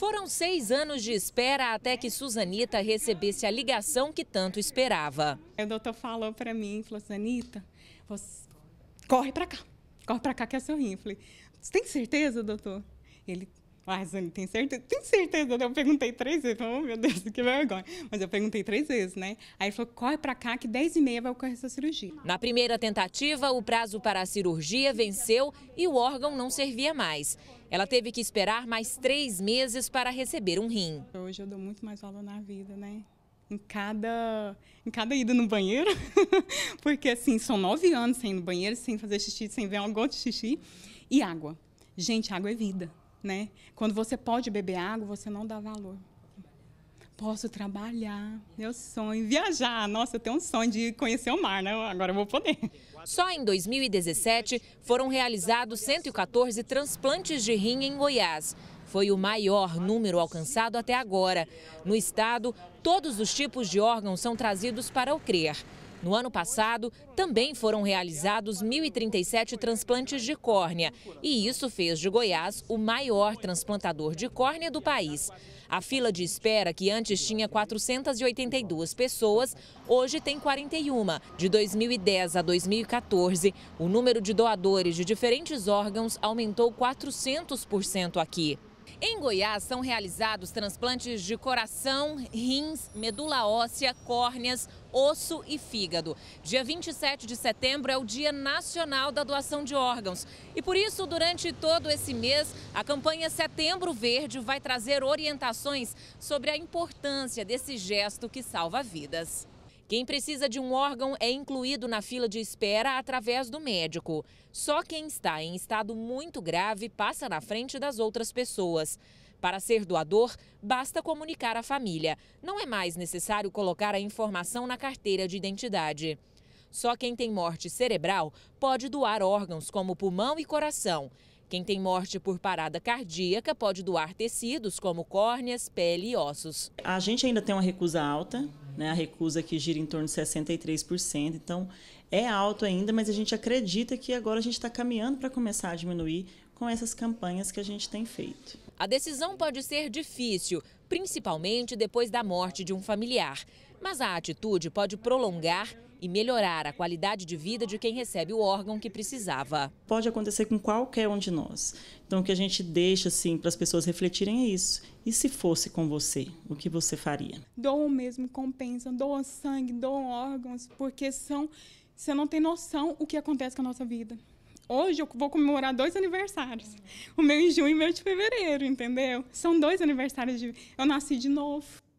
Foram seis anos de espera até que Suzanita recebesse a ligação que tanto esperava. O doutor falou para mim, falou, Suzanita, você... corre para cá, corre para cá que é seu rim. Falei, você tem certeza, doutor? Ele, ah, Zane, tem certeza? Tem certeza. Eu perguntei três vezes. Oh, meu Deus, que vergonha. Mas eu perguntei três vezes, né? Aí ele falou, corre pra cá que 10 e meia vai ocorrer essa cirurgia. Na primeira tentativa, o prazo para a cirurgia venceu e o órgão não servia mais. Ela teve que esperar mais três meses para receber um rim. Hoje eu dou muito mais valor na vida, né? em cada, em cada ida no banheiro, porque assim, são nove anos sem ir no banheiro, sem fazer xixi, sem ver uma gota de xixi, e água. Gente, água é vida né? Quando você pode beber água, você não dá valor. Posso trabalhar, meu sonho, viajar. Nossa, eu tenho um sonho de conhecer o mar, né? Agora eu vou poder. Só em 2017 foram realizados 114 transplantes de rim em Goiás. Foi o maior número alcançado até agora. No estado, todos os tipos de órgãos são trazidos para o CRER. No ano passado, também foram realizados 1.037 transplantes de córnea, e isso fez de Goiás o maior transplantador de córnea do país. A fila de espera, que antes tinha 482 pessoas, hoje tem 41. De 2010 a 2014, o número de doadores de diferentes órgãos aumentou 400% aqui. Em Goiás são realizados transplantes de coração, rins, medula óssea, córneas, osso e fígado. Dia 27 de setembro é o Dia Nacional da Doação de Órgãos. E por isso, durante todo esse mês, a campanha Setembro Verde vai trazer orientações sobre a importância desse gesto que salva vidas. Quem precisa de um órgão é incluído na fila de espera através do médico. Só quem está em estado muito grave passa na frente das outras pessoas. Para ser doador, basta comunicar à família. Não é mais necessário colocar a informação na carteira de identidade. Só quem tem morte cerebral pode doar órgãos como pulmão e coração. Quem tem morte por parada cardíaca pode doar tecidos como córneas, pele e ossos. A gente ainda tem uma recusa alta, né? a recusa que gira em torno de 63%, então é alto ainda, mas a gente acredita que agora a gente está caminhando para começar a diminuir com essas campanhas que a gente tem feito. A decisão pode ser difícil, principalmente depois da morte de um familiar. Mas a atitude pode prolongar e melhorar a qualidade de vida de quem recebe o órgão que precisava. Pode acontecer com qualquer um de nós. Então, o que a gente deixa assim para as pessoas refletirem é isso. E se fosse com você, o que você faria? Doam mesmo, compensam, doam sangue, doam órgãos, porque são. Você não tem noção o que acontece com a nossa vida. Hoje eu vou comemorar dois aniversários. O meu em junho e o meu de fevereiro, entendeu? São dois aniversários de. Eu nasci de novo.